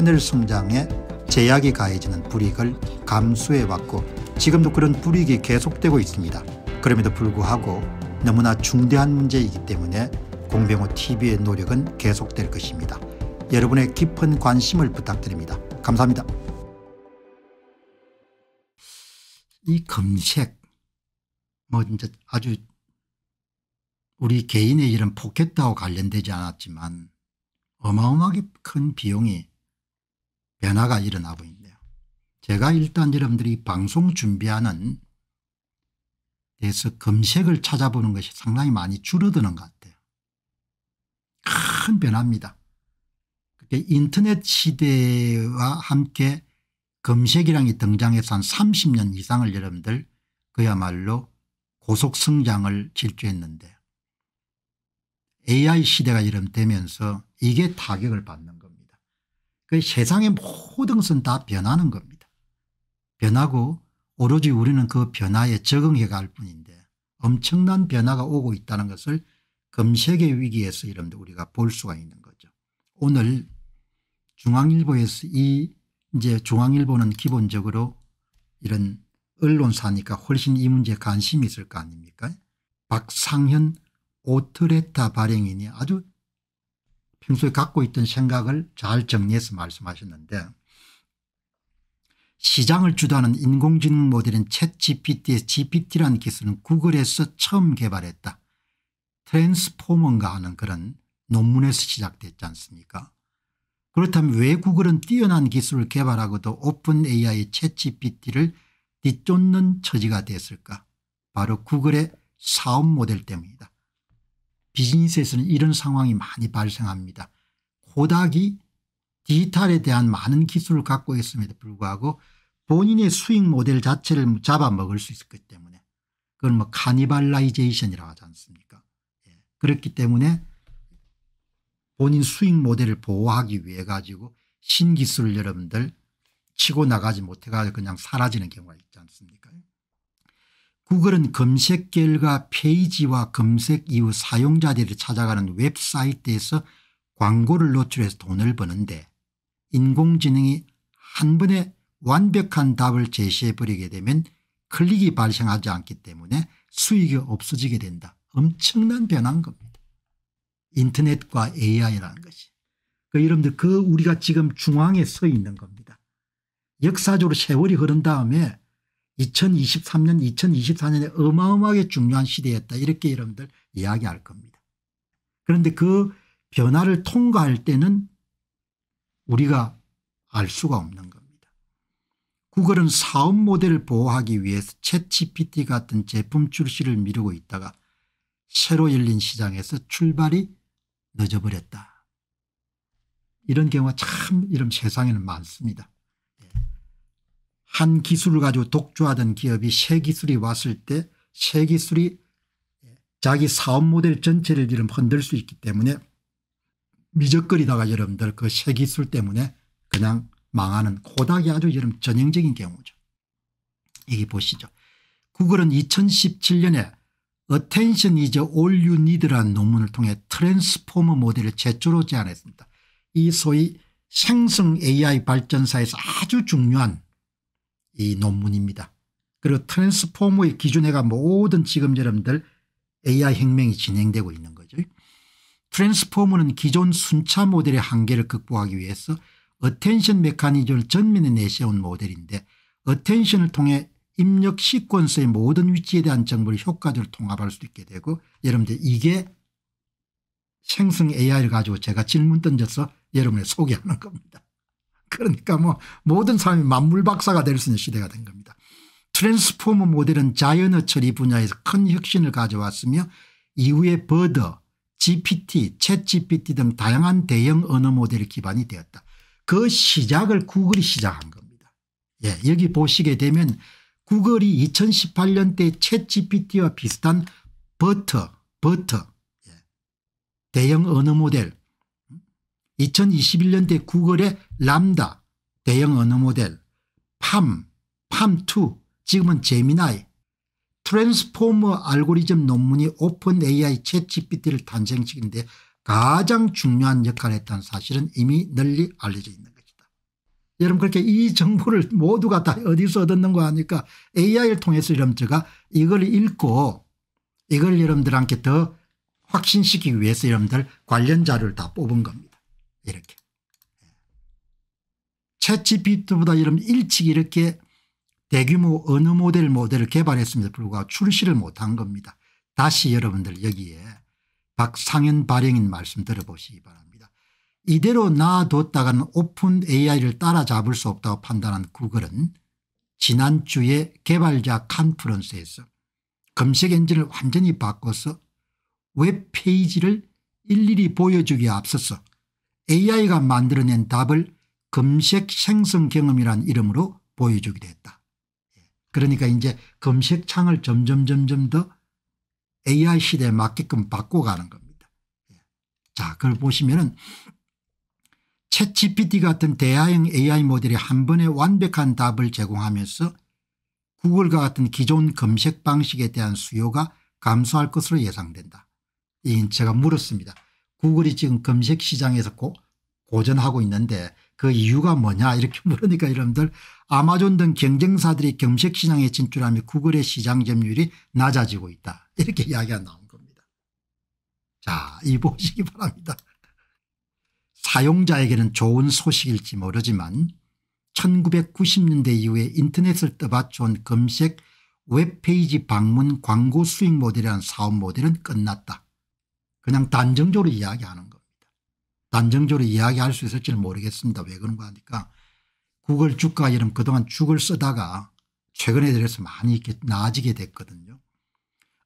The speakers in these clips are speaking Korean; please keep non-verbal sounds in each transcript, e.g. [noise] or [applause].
하늘 성장에 제약이 가해지는 불이익을 감수해왔고 지금도 그런 불이익이 계속되고 있습니다. 그럼에도 불구하고 너무나 중대한 문제이기 때문에 공병호 TV의 노력은 계속될 것입니다. 여러분의 깊은 관심을 부탁드립니다. 감사합니다. 이 검색 뭐 진짜 아주 우리 개인의 이런 포켓다와 관련되지 않았지만 어마어마하게 큰 비용이 변화가 일어나고 있네요. 제가 일단 여러분들이 방송 준비하는 데서 검색을 찾아보는 것이 상당히 많이 줄어드는 것 같아요. 큰 변화입니다. 그게 인터넷 시대와 함께 검색이랑이 등장해서 한 30년 이상을 여러분들 그야말로 고속성장을 질주했는데 AI 시대가 이름 되면서 이게 타격을 받는 거예요. 그 세상의 모든 것은 다 변하는 겁니다. 변하고 오로지 우리는 그 변화에 적응해 갈 뿐인데 엄청난 변화가 오고 있다는 것을 금세의 위기에서 이름도 우리가 볼 수가 있는 거죠. 오늘 중앙일보에서 이 이제 중앙일보는 기본적으로 이런 언론사니까 훨씬 이 문제에 관심이 있을 거 아닙니까? 박상현 오트레타 발행인이 아주 평소에 갖고 있던 생각을 잘 정리해서 말씀하셨는데 시장을 주도하는 인공지능 모델인 챗 GPT의 GPT라는 기술은 구글에서 처음 개발했다. 트랜스포머인가 하는 그런 논문에서 시작됐지 않습니까 그렇다면 왜 구글은 뛰어난 기술을 개발하고도 오픈 AI 챗 GPT를 뒤쫓는 처지가 됐을까 바로 구글의 사업 모델 때문이다. 비즈니스에서는 이런 상황이 많이 발생합니다. 고닥이 디지털에 대한 많은 기술을 갖고 있음에도 불구하고 본인의 수익 모델 자체를 잡아먹을 수 있었기 때문에 그걸 뭐 카니발라이제이션이라고 하지 않습니까 예. 그렇기 때문에 본인 수익 모델을 보호하기 위해 가지고 신기술 여러분들 치고 나가지 못해 가지고 그냥 사라지는 경우가 있지 않습니까 구글은 검색 결과 페이지와 검색 이후 사용자들이 찾아가는 웹사이트에서 광고를 노출해서 돈을 버는데 인공지능이 한 번에 완벽한 답을 제시해버리게 되면 클릭이 발생하지 않기 때문에 수익이 없어지게 된다. 엄청난 변화인 겁니다. 인터넷과 AI라는 것이. 그 여러분들 그 우리가 지금 중앙에 서 있는 겁니다. 역사적으로 세월이 흐른 다음에 2023년 2024년에 어마어마하게 중요한 시대였다 이렇게 여러분들 이야기할 겁니다. 그런데 그 변화를 통과할 때는 우리가 알 수가 없는 겁니다. 구글은 사업 모델을 보호하기 위해서 챗GPT 같은 제품 출시를 미루고 있다가 새로 열린 시장에서 출발이 늦어버렸다. 이런 경우가 참 이런 세상에는 많습니다. 한 기술을 가지고 독주하던 기업이 새 기술이 왔을 때 새 기술이 자기 사업 모델 전체를 지금 흔들 수 있기 때문에 미적거리다가 여러분들 그 새 기술 때문에 그냥 망하는 고닥이 아주 여러분 전형적인 경우죠. 여기 보시죠. 구글은 2017년에 Attention is all you need라는 논문을 통해 트랜스포머 모델을 제초로 제안했습니다. 이 소위 생성 AI 발전사에서 아주 중요한 이 논문입니다. 그리고 트랜스포머의 기준에가 모든 지금 여러분들 AI 혁명이 진행되고 있는 거죠. 트랜스포머는 기존 순차 모델의 한계를 극복하기 위해서 어텐션 메커니즘을 전면에 내세운 모델인데 어텐션을 통해 입력 시퀀스의 모든 위치에 대한 정보를 효과적으로 통합할 수 있게 되고 여러분들 이게 생성 AI를 가지고 제가 질문 던져서 여러분을 소개하는 겁니다. 그러니까 뭐 모든 사람이 만물박사가 될 수 있는 시대가 된 겁니다. 트랜스포머 모델은 자연어 처리 분야에서 큰 혁신을 가져왔으며 이후에 버더 GPT, 챗 GPT 등 다양한 대형 언어 모델 기반이 되었다. 그 시작을 구글이 시작한 겁니다. 예, 여기 보시게 되면 구글이 2018년대 챗 GPT와 비슷한 버터, 버터 예, 대형 언어 모델 2021년대 9월에 람다 대형 언어 모델 팜, 팜2 지금은 제미나이 트랜스포머 알고리즘 논문이 오픈 AI 챗GPT를 탄생 시인데 가장 중요한 역할을 했다는 사실은 이미 널리 알려져 있는 것이다. 여러분 그렇게 이 정보를 모두가 다 어디서 얻는거 아니까 AI를 통해서 여러분 제가 이걸 읽고 이걸 여러분들한테 더 확신시키기 위해서 여러분들 관련 자료를 다 뽑은 겁니다. 이렇게. 채찌비트보다 이런 일찍 이렇게 대규모 어느 모델 모델을 개발했음에도 불구하고 출시를 못한 겁니다. 다시 여러분들 여기에 박상현 발행인 말씀 들어보시기 바랍니다. 이대로 놔뒀다가는 오픈 AI를 따라잡을 수 없다고 판단한 구글은 지난주에 개발자 컨퍼런스에서 검색 엔진을 완전히 바꿔서 웹페이지를 일일이 보여주기에 앞서서 AI가 만들어낸 답을 검색 생성 경험이란 이름으로 보여주기도 했다. 예. 그러니까 이제 검색창을 점점 점점 더 AI 시대에 맞게끔 바꿔가는 겁니다. 예. 자 그걸 보시면은 챗 GPT 같은 대화형 AI 모델이 한 번에 완벽한 답을 제공하면서 구글과 같은 기존 검색 방식에 대한 수요가 감소할 것으로 예상된다. 이 제가 물었습니다. 구글이 지금 검색 시장에서 고, 고전하고 있는데 그 이유가 뭐냐 이렇게 [laughs] 물으니까 여러분들 아마존 등 경쟁사들이 검색 시장에 진출하며 구글의 시장 점유율이 낮아지고 있다 [laughs] 이렇게 이야기가 나온 겁니다. 자이 보시기 바랍니다. 사용자에게는 좋은 소식일지 모르지만 1990년대 이후에 인터넷을 떠받쳐온 검색 웹페이지 방문 광고 수익 모델이라는 사업 모델은 끝났다. 그냥 단정적으로 이야기하는 겁니다. 단정적으로 이야기할 수 있을지 는 모르겠습니다. 왜 그런가 하니까 구글 주가 이름 그동안 죽을 쓰다가 최근에 들어서 많이 이렇게 나아지게 됐거든요.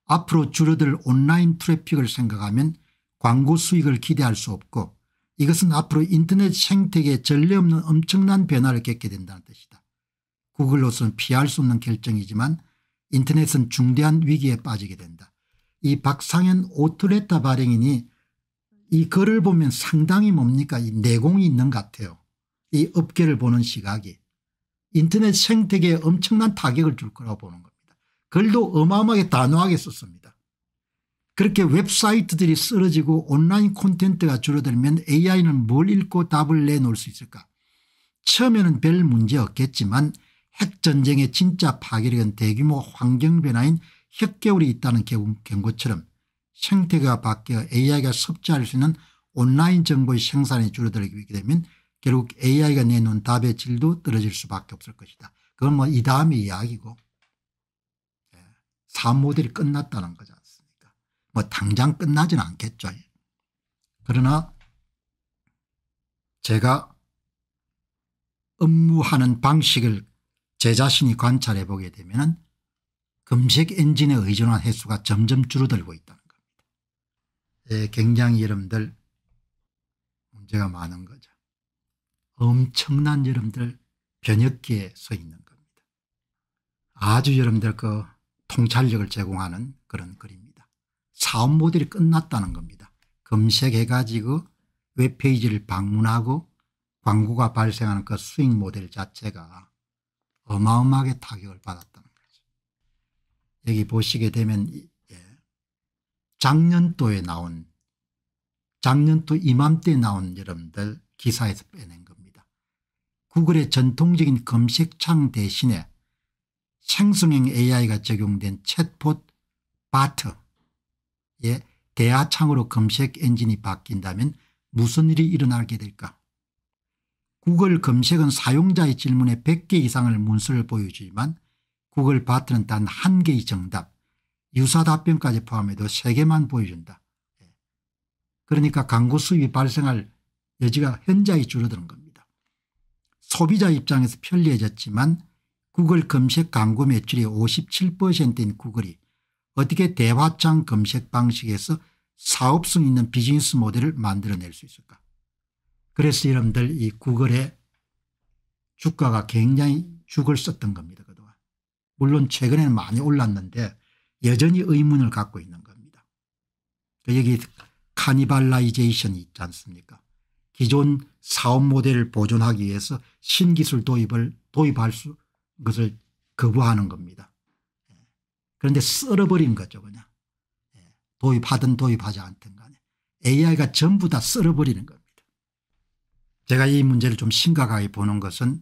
앞으로 줄어들 온라인 트래픽을 생각하면 광고 수익을 기대할 수 없고 이것은 앞으로 인터넷 생태계에 전례 없는 엄청난 변화를 겪게 된다는 뜻이다. 구글로서는 피할 수 없는 결정이지만 인터넷은 중대한 위기에 빠지게 된다. 이 박상현 오토레타 발행이니이 글을 보면 상당히 뭡니까 이 내공이 있는 것 같아요. 이 업계를 보는 시각이 인터넷 생태계에 엄청난 타격을 줄 거라고 보는 겁니다. 글도 어마어마하게 단호하게 썼습니다. 그렇게 웹사이트들이 쓰러지고 온라인 콘텐츠가 줄어들면 AI는 뭘 읽고 답을 내놓을 수 있을까 처음에는 별 문제 없겠지만 핵전쟁의 진짜 파괴력은 대규모 환경변화인 흙개울이 있다는 경고처럼 생태가 바뀌어 AI가 섭취할 수 있는 온라인 정보의 생산이 줄어들게 되면 결국 AI가 내놓은 답의 질도 떨어질 수밖에 없을 것이다. 그건 뭐 이 다음의 이야기고 예. 사모델이 끝났다는 거지 않습니까 뭐 당장 끝나진 않겠죠. 예. 그러나 제가 업무하는 방식을 제 자신이 관찰해 보게 되면 검색 엔진에 의존한 횟수가 점점 줄어들고 있다는 겁니다. 예, 굉장히 여러분들 문제가 많은 거죠. 엄청난 여러분들 변혁기에 서 있는 겁니다. 아주 여러분들 그 통찰력을 제공하는 그런 글입니다. 사업 모델이 끝났다는 겁니다. 검색해 가지고 웹페이지를 방문하고 광고가 발생하는 그 수익 모델 자체가 어마어마하게 타격을 받았다는 여기 보시게 되면 작년도에 예. 나온 작년도 이맘때 나온 여러분들 기사에서 빼낸 겁니다. 구글의 전통적인 검색창 대신에 생성형 AI가 적용된 챗봇 바트의 예, 대화창으로 검색 엔진이 바뀐다면 무슨 일이 일어나게 될까 구글 검색은 사용자의 질문에 100개 이상을 문서를 보여주지만 구글 바트는 단 한 개의 정답 유사 답변까지 포함해도 세개만 보여준다. 예. 그러니까 광고 수입이 발생할 여지가 현저히 줄어드는 겁니다. 소비자 입장에서 편리해졌지만 구글 검색 광고 매출의 57%인 구글이 어떻게 대화창 검색 방식에서 사업성 있는 비즈니스 모델을 만들어낼 수 있을까. 그래서 여러분들 이 구글의 주가가 굉장히 죽을 썼던 겁니다. 물론 최근에는 많이 올랐는데 여전히 의문을 갖고 있는 겁니다. 그 여기 카니발라이제이션이 있지 않습니까 기존 사업 모델을 보존하기 위해서 신기술 도입을 도입할 수 것을 거부하는 겁니다. 예. 그런데 썰어버린 거죠 그냥. 예. 도입하든 도입하지 않든 간에 AI가 전부 다 썰어버리는 겁니다. 제가 이 문제를 좀 심각하게 보는 것은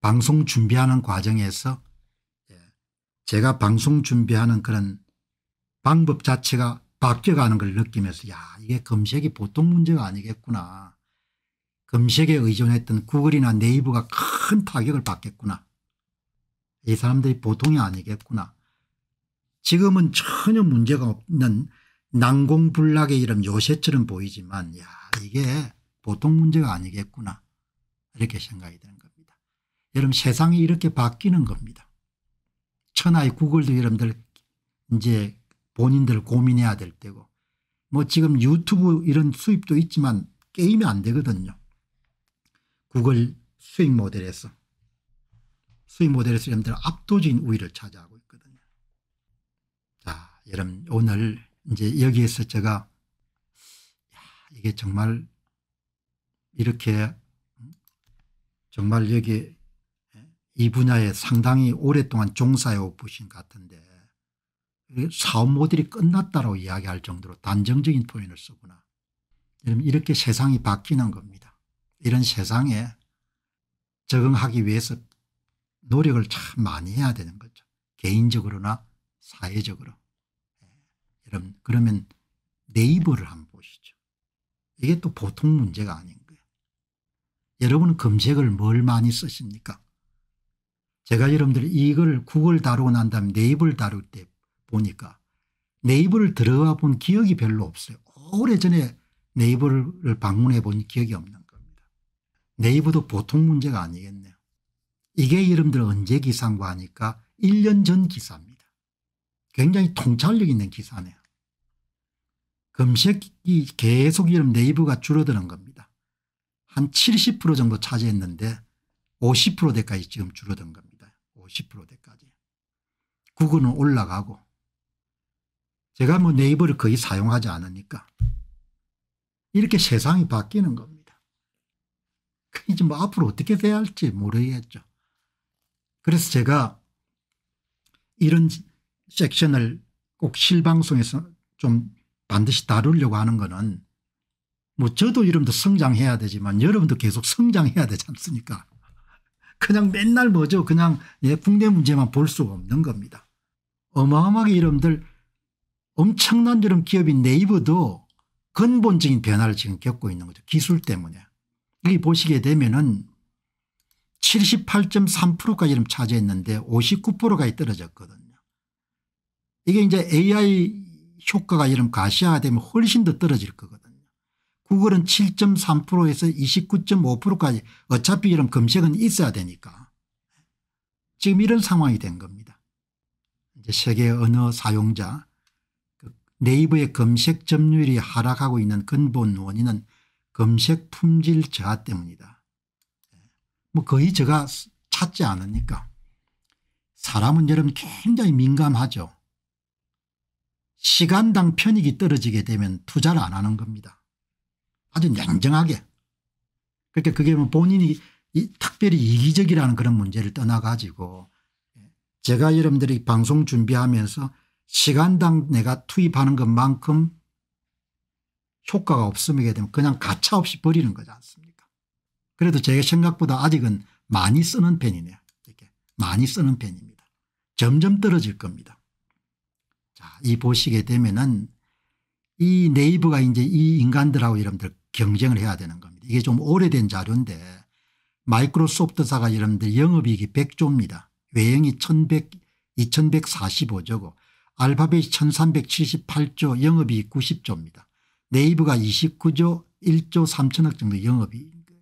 방송 준비하는 과정에서 제가 방송 준비하는 그런 방법 자체가 바뀌어가는 걸 느끼면서 야 이게 검색이 보통 문제가 아니겠구나. 검색에 의존했던 구글이나 네이버가 큰 타격을 받겠구나. 이 사람들이 보통이 아니겠구나. 지금은 전혀 문제가 없는 난공불락의 이름 요새처럼 보이지만 야 이게 보통 문제가 아니겠구나 이렇게 생각이 드는 겁니다. 여러분 세상이 이렇게 바뀌는 겁니다. 천하의 구글도 여러분들 이제 본인들 고민해야 될 때고 뭐 지금 유튜브 이런 수입도 있지만 게임이 안 되거든요. 구글 수익 모델에서 수익 모델에서 여러분들 압도적인 우위를 차지하고 있거든요. 자 여러분 오늘 이제 여기에서 제가 야, 이게 정말 이렇게 정말 여기 이 분야에 상당히 오랫동안 종사해 오신 것 같은데 사업 모델이 끝났다고 이야기할 정도로 단정적인 표현을 쓰구나. 여러분 이렇게 세상이 바뀌는 겁니다. 이런 세상에 적응하기 위해서 노력을 참 많이 해야 되는 거죠. 개인적으로나 사회적으로. 예. 여러분 그러면 네이버를 한번 보시죠. 이게 또 보통 문제가 아닌 거예요. 여러분은 검색을 뭘 많이 쓰십니까? 제가 여러분들 이걸 국을 다루고 난 다음에 네이버를 다룰 때 보니까 네이버를 들어와 본 기억이 별로 없어요. 오래전에 네이버를 방문해 본 기억이 없는 겁니다. 네이버도 보통 문제가 아니겠네요. 이게 여러분들 언제 기사인가 하니까 1년 전 기사입니다. 굉장히 통찰력 있는 기사네요. 검색이 계속 여러분 네이버가 줄어드는 겁니다. 한 70% 정도 차지했는데 50%대까지 지금 줄어든 겁니다. 50%대까지. 국어는 올라가고 제가 뭐 네이버를 거의 사용하지 않으니까 이렇게 세상이 바뀌는 겁니다. 그 이제 뭐 앞으로 어떻게 돼야 할지 모르겠죠. 그래서 제가 이런 섹션을 꼭 실방송에서 좀 반드시 다루려고 하는 거는 뭐 저도 이름도 성장해야 되지만 여러분도 계속 성장해야 되지 않습니까 그냥 맨날 뭐죠 그냥 예, 국내 문제만 볼 수 없는 겁니다. 어마어마하게 이름들 엄청난 이름 기업인 네이버도 근본적인 변화를 지금 겪고 있는 거죠. 기술 때문에. 여기 보시게 되면은 78.3%까지 이 차지했는데 59%까지 떨어졌거든요. 이게 이제 AI 효과가 이름 가시화되면 훨씬 더 떨어질 거거든요. 구글은 7.3%에서 29.5%까지 어차피 이런 검색은 있어야 되니까 지금 이런 상황이 된 겁니다. 이제 세계 언어 사용자 그 네이버의 검색 점유율이 하락하고 있는 근본 원인은 검색 품질 저하 때문이다. 뭐 거의 제가 찾지 않으니까 사람은 여러분 굉장히 민감하죠. 시간당 편익이 떨어지게 되면 투자를 안 하는 겁니다. 아주 냉정하게 그렇게 그러니까 그게 뭐 본인이 이 특별히 이기적이라는 그런 문제를 떠나가지고 예, 제가 여러분들이 방송 준비하면서 시간당 내가 투입하는 것만큼 효과가 없음이게 되면 그냥 가차없이 버리는 거지 않습니까 그래도 제가 생각보다 아직은 많이 쓰는 편이네요 이렇게 많이 쓰는 편입니다 점점 떨어질 겁니다 자, 이 보시게 되면은 이 네이버가 이제 이 인간들하고 여러분들 경쟁을 해야 되는 겁니다. 이게 좀 오래된 자료인데 마이크로소프트사가 여러분들 영업이익이 100조입니다. 외형이 1100, 2145조고 알파벳이 1378조 영업이익 90조입니다. 네이버가 29조 1조 3천억 정도 영업이익인 거죠.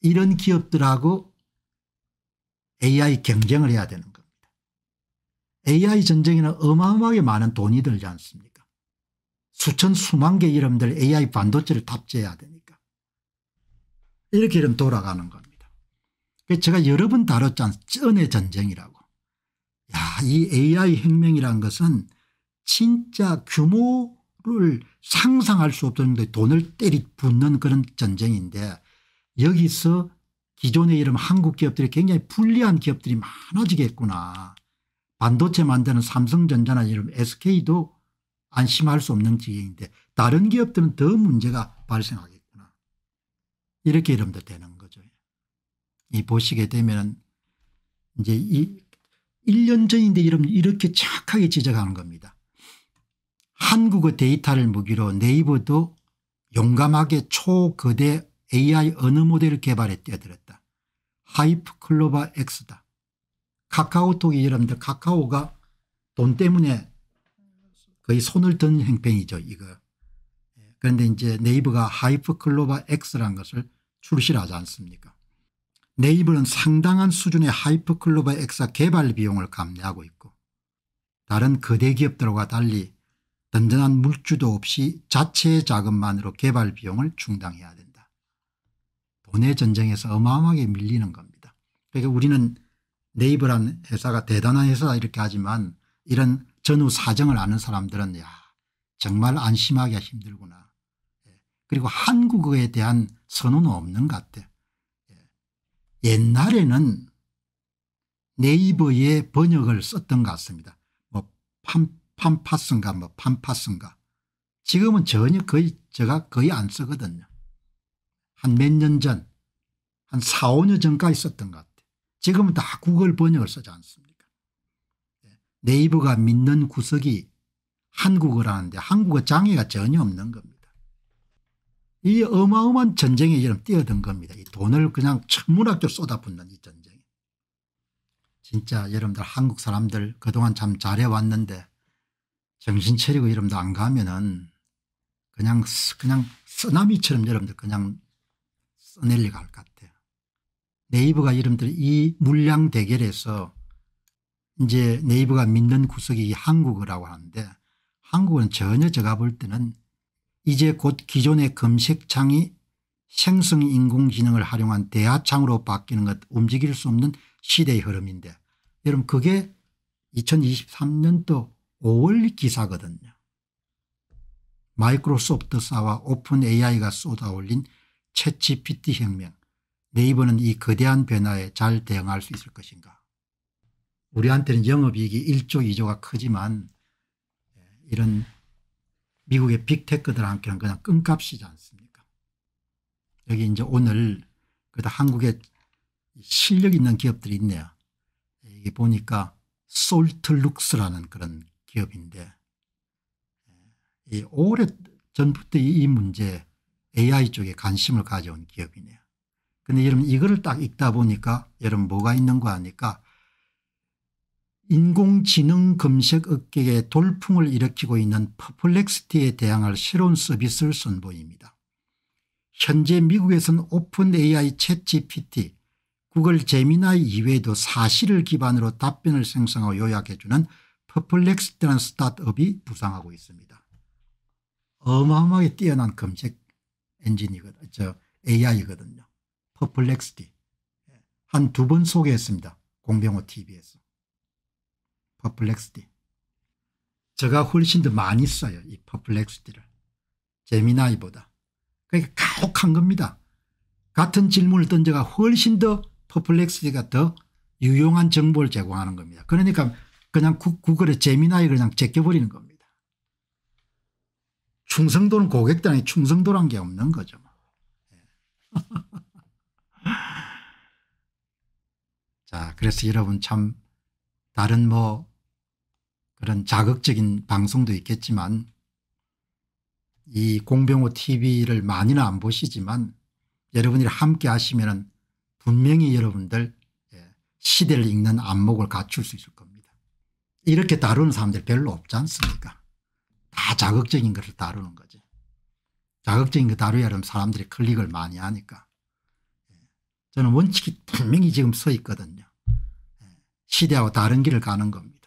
이런 기업들하고 AI 경쟁을 해야 되는 겁니다. AI 전쟁에는 어마어마하게 많은 돈이 들지 않습니까 수천 수만 개 이름들 AI 반도체를 탑재해야 되니까. 이렇게 이름 돌아가는 겁니다. 제가 여러 번 다뤘지 않습니까 전쟁이라고. 야, 이 AI 혁명이라 것은 진짜 규모를 상상할 수 없었는데 돈을 때리 붙는 그런 전쟁인데 여기서 기존의 이름 한국 기업들이 굉장히 불리한 기업들이 많아지겠구나. 반도체 만드는 삼성전자나 이런 SK도 안심할 수 없는 지경인데 다른 기업들은 더 문제가 발생하겠구나. 이렇게 이름도 되는 거죠. 이 보시게 되면 이제 이 1년 전인데 여러분 이렇게 착하게 지적하는 겁니다. 한국의 데이터를 무기로 네이버도 용감하게 초거대 AI 언어 모델을 개발에 뛰어들었다. 하이프 클로바 X다. 카카오톡이 여러분들 카카오가 돈 때문에 거의 손을 든 행편이죠 이거. 예, 그런데 이제 네이버가 하이퍼클로바 X라는 것을 출시를 하지 않습니까 네이버는 상당한 수준의 하이퍼클로바 X사 개발 비용을 감내하고 있고 다른 거대 기업들과 달리 든든한 물주도 없이 자체의 자금만으로 개발 비용을 충당해야 된다. 돈의 전쟁에서 어마어마하게 밀리는 겁니다. 그러니까 우리는 네이버라는 회사가 대단한 회사다 이렇게 하지만 이런 전후 사정을 아는 사람들은 야 정말 안심하기가 힘들구나. 예. 그리고 한국어에 대한 선호는 없는 것 같아. 예. 옛날에는 네이버에 번역을 썼던 것 같습니다. 뭐 팜, 팜파스인가 뭐 팜파스인가. 지금은 전혀 거의 제가 거의 안 쓰거든요. 한 몇 년 전, 한 4, 5년 전까지 썼던 것 같아요. 지금은 다 구글 번역을 쓰지 않습니다. 네이버가 믿는 구석이 한국어라는데 한국어 장애가 전혀 없는 겁니다. 이 어마어마한 전쟁에 지금 뛰어든 겁니다. 이 돈을 그냥 천문학적 쏟아붓는 이 전쟁. 진짜 여러분들 한국 사람들 그동안 참 잘해왔는데 정신 차리고 여러분들 안 가면은 그냥 그냥 쓰나미처럼 여러분들 그냥 써내려갈 것 같아요. 네이버가 여러분들 이 물량 대결에서 이제 네이버가 믿는 구석이 한국어라고 하는데 한국은 전혀 제가 볼 때는 이제 곧 기존의 검색창이 생성 인공지능을 활용한 대화창으로 바뀌는 것 움직일 수 없는 시대의 흐름인데 여러분 그게 2023년도 5월 기사거든요. 마이크로소프트사와 오픈 AI가 쏟아올린 채치 PT 혁명 네이버는 이 거대한 변화에 잘 대응할 수 있을 것인가 우리한테는 영업이익이 1조 2조가 크지만 예, 이런 미국의 빅테크들한테는 그냥 끈값이지 않습니까 여기 이제 오늘 그다 한국에 실력 있는 기업들이 있네요. 예, 이게 보니까 솔트룩스라는 그런 기업인데 예, 이 오래 전부터 이 문제 AI 쪽에 관심을 가져온 기업이네요. 근데 여러분 이거를 딱 읽다 보니까 여러분 뭐가 있는 거 아니까 인공지능 검색 업계의 돌풍을 일으키고 있는 퍼플렉스티에 대항할 새로운 서비스를 선보입니다. 현재 미국에선 오픈 AI 챗 GPT, 구글 제미나이 이외에도 사실을 기반으로 답변을 생성하고 요약해주는 퍼플렉스티라는 스타트업이 부상하고 있습니다. 어마어마하게 뛰어난 검색 엔진이거든요. AI거든요. 퍼플렉스티. 한 두 번 소개했습니다. 공병호 TV에서. 퍼플렉스디. 제가 훨씬 더 많이 써요. 이 퍼플렉스디를. 제미나이보다. 그러니까 가혹한 겁니다. 같은 질문을 던져가 훨씬 더 퍼플렉스디가 더 유용한 정보를 제공하는 겁니다. 그러니까 그냥 구, 글에 재미나이 그냥 제껴버리는 겁니다. 충성도는 고객단에 충성도란 게 없는 거죠. 뭐. [laughs] 자, 그래서 여러분 참 다른 뭐 그런 자극적인 방송도 있겠지만 이 공병호 tv를 많이는 안 보시지만 여러분이 함께 하시면 분명히 여러분들 예, 시대를 읽는 안목을 갖출 수 있을 겁니다. 이렇게 다루는 사람들 별로 없지 않습니까 다 자극적인 것을 다루는 거죠. 자극적인 거 다루야 하면 사람들이 클릭을 많이 하니까. 예, 저는 원칙이 분명히 지금 서 있거든요. 예, 시대하고 다른 길을 가는 겁니다.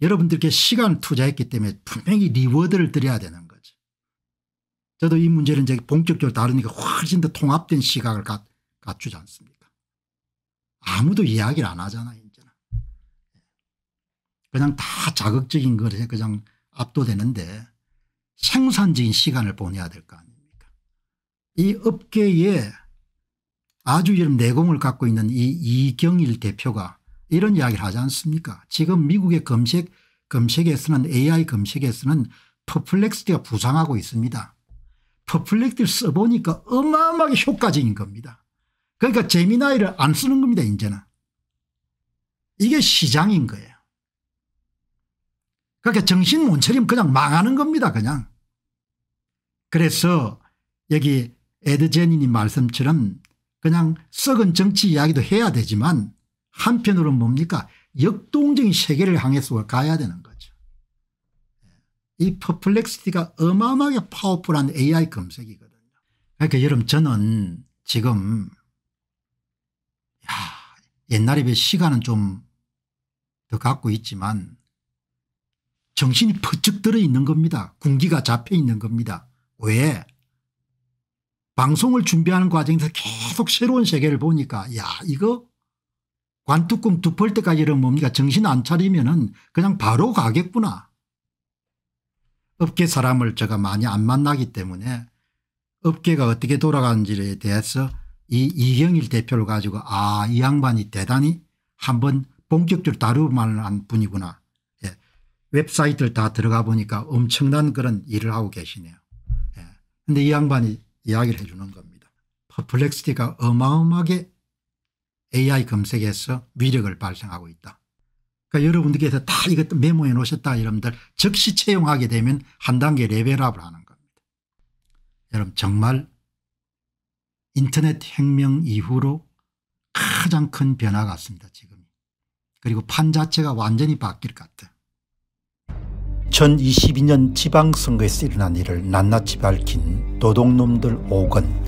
여러분들께 시간 투자했기 때문에 분명히 리워드를 드려야 되는 거죠. 저도 이 문제를 이제 본격적으로 다루니까 훨씬 더 통합된 시각을 갖, 갖추지 않습니까? 아무도 이야기를 안 하잖아, 이 그냥 다 자극적인 거에 그냥 압도되는데 생산적인 시간을 보내야 될 거 아닙니까? 이 업계에 아주 이런 내공을 갖고 있는 이 이경일 대표가 이런 이야기를 하지 않습니까 지금 미국의 검색 검색에서는 AI 검색에서는 퍼플렉스티가 부상하고 있습니다. 퍼플렉스티를 써보니까 어마어마하게 효과적인 겁니다. 그러니까 재미나이를 안 쓰는 겁니다 이제는. 이게 시장인 거예요. 그렇게 그러니까 정신 못 차리면 그냥 망하는 겁니다 그냥. 그래서 여기 에드제니님 말씀처럼 그냥 썩은 정치 이야기도 해야 되지만 한편으로는 뭡니까 역동적인 세계를 향해서 가야 되는 거죠. 이 퍼플렉시티가 어마어마하게 파워풀한 AI 검색이거든요. 그러니까 여러분 저는 지금 야, 옛날에 비해 시간은 좀 더 갖고 있지만 정신이 퍼쩍 들어있는 겁니다. 군기가 잡혀있는 겁니다. 왜? 방송을 준비하는 과정에서 계속 새로운 세계를 보니까 야 이거 관뚜껑 두을 때까지는 뭡니까 정신 안 차리면은 그냥 바로 가겠구나. 업계 사람을 제가 많이 안 만나기 때문에 업계가 어떻게 돌아가는지에 대해서 이 이경일 대표를 가지고 아이 양반이 대단히 한번 본격적으로 다루만 한 분이구나. 예. 웹사이트를 다 들어가 보니까 엄청난 그런 일을 하고 계시네요. 그런데 예. 이 양반이 이야기를 해주는 겁니다. 퍼플렉스티가 어마어마하게 AI 검색에서 위력을 발생하고 있다. 그러니까 여러분들께서 다 이것 메모해 놓으셨다 여러분들 즉시 채용하게 되면 한 단계 레벨업을 하는 겁니다. 여러분 정말 인터넷 혁명 이후로 가장 큰 변화 같습니다 지금. 그리고 판 자체가 완전히 바뀔 것 같아요. 2022년 지방선거에서 일어난 일을 낱낱이 밝힌 도둑놈들 5건